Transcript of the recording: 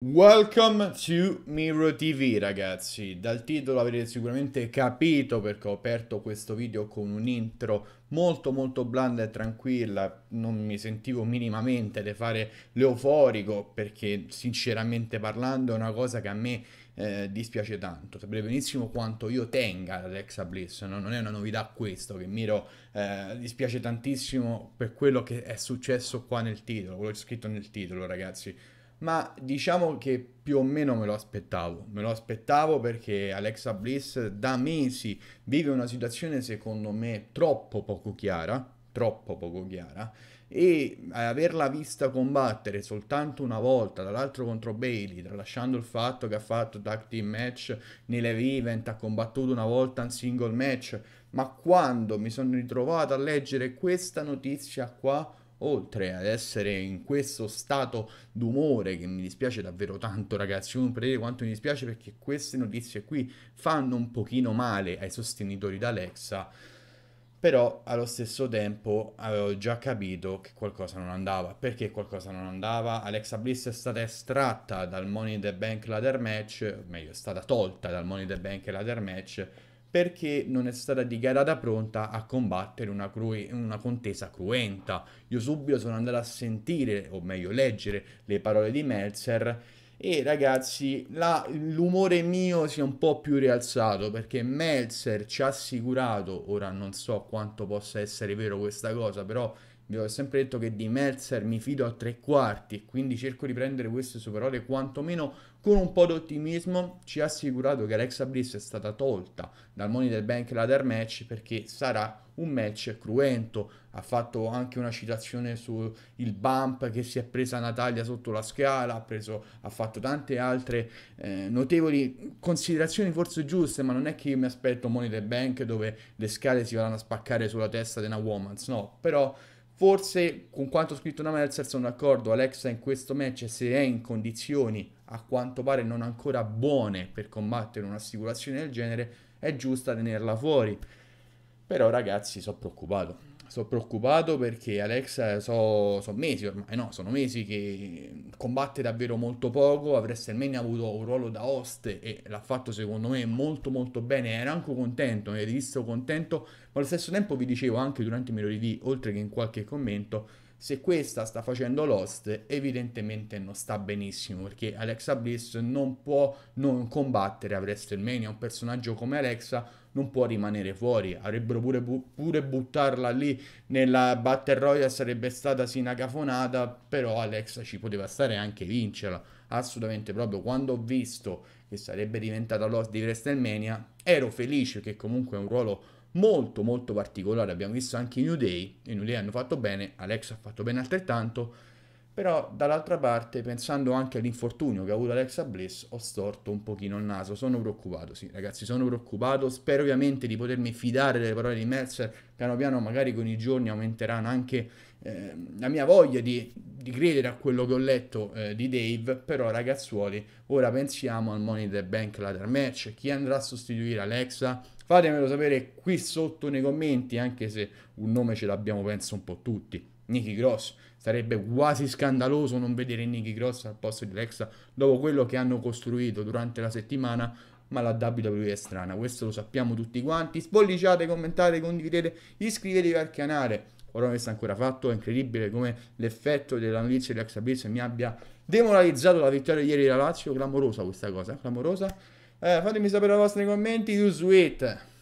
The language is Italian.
Welcome to Miro TV ragazzi, dal titolo avrete sicuramente capito perché ho aperto questo video con un intro molto molto blanda e tranquilla, non mi sentivo minimamente di fare l'euforico perché sinceramente parlando è una cosa che a me eh, dispiace tanto, sapete benissimo quanto io tenga Alexa Bliss, no? non è una novità questo che Miro eh, dispiace tantissimo per quello che è successo qua nel titolo, quello che c'è scritto nel titolo ragazzi ma diciamo che più o meno me lo aspettavo. Me lo aspettavo perché Alexa Bliss da mesi vive una situazione secondo me troppo poco chiara, troppo poco chiara, e averla vista combattere soltanto una volta, dall'altro contro Bailey, tralasciando il fatto che ha fatto tag team match nelle event, ha combattuto una volta un single match, ma quando mi sono ritrovato a leggere questa notizia qua oltre ad essere in questo stato d'umore che mi dispiace davvero tanto ragazzi, non potete quanto mi dispiace perché queste notizie qui fanno un pochino male ai sostenitori d'Alexa, però allo stesso tempo avevo già capito che qualcosa non andava. Perché qualcosa non andava? Alexa Bliss è stata estratta dal Money in the Bank Ladder Match, meglio è stata tolta dal Money in the Bank Ladder Match perché non è stata dichiarata pronta a combattere una, cru- una, contesa cruenta. Io subito sono andato a sentire, o meglio leggere, le parole di Meltzer e ragazzi la, l'umore mio si è un po' più rialzato perché Meltzer ci ha assicurato, ora non so quanto possa essere vero questa cosa, però vi ho sempre detto che di Meltzer mi fido a tre quarti, e quindi cerco di prendere queste sue parole quantomeno con un po' d'ottimismo Ci ha assicurato che Alexa Bliss è stata tolta dal Money del Bank Ladder Match perché sarà un match cruento. Ha fatto anche una citazione sul bump che si è presa Natalia sotto la scala, ha, preso, ha fatto tante altre eh, notevoli considerazioni forse giuste, ma non è che io mi aspetto Money del Bank dove le scale si vanno a spaccare sulla testa di una woman, no, però Forse con quanto scritto da Melzer sono d'accordo, Alexa in questo match se è in condizioni a quanto pare non ancora buone per combattere un'assicurazione del genere, è giusta tenerla fuori. Però ragazzi, sono preoccupato. Sto preoccupato perché Alexa sono so mesi ormai, no, sono mesi che combatte davvero molto poco, a almeno avuto un ruolo da host e l'ha fatto secondo me molto molto bene, ero anche contento, mi avete visto contento, ma allo stesso tempo vi dicevo anche durante i miei lunedì, oltre che in qualche commento, se questa sta facendo lost evidentemente non sta benissimo perché Alexa Bliss non può non combattere a WrestleMania. Un personaggio come Alexa non può rimanere fuori. Avrebbero pure, bu- pure buttarla lì nella Battle Royale, sarebbe stata sì una però Alexa ci poteva stare anche vincerla. Assolutamente proprio quando ho visto che sarebbe diventata lost di WrestleMania, ero felice che comunque è un ruolo molto molto particolare, abbiamo visto anche i New Day, i New Day hanno fatto bene, Alex ha fatto bene altrettanto, però dall'altra parte pensando anche all'infortunio che ha avuto Alexa Bliss ho storto un pochino il naso, sono preoccupato, sì ragazzi sono preoccupato, spero ovviamente di potermi fidare delle parole di Mercer, piano piano magari con i giorni aumenteranno anche Ehm, la mia voglia di, di, credere a quello che ho letto eh, di Dave, però ragazzuoli, ora pensiamo al Money the Bank Ladder Match, chi andrà a sostituire Alexa? Fatemelo sapere qui sotto nei commenti, anche se un nome ce l'abbiamo penso un po' tutti, Nicky Gross. Sarebbe quasi scandaloso non vedere Nicky Gross al posto di Alexa dopo quello che hanno costruito durante la settimana ma la WWE è strana, questo lo sappiamo tutti quanti. Spolliciate, commentate, condividete, iscrivetevi al canale ora non è stato ancora fatto, è incredibile come l'effetto della notizia di Alexa Bliss mi abbia demoralizzato la vittoria di ieri della Lazio, clamorosa questa cosa, eh, clamorosa. Eh, fatemi sapere la vostri commenti, you it!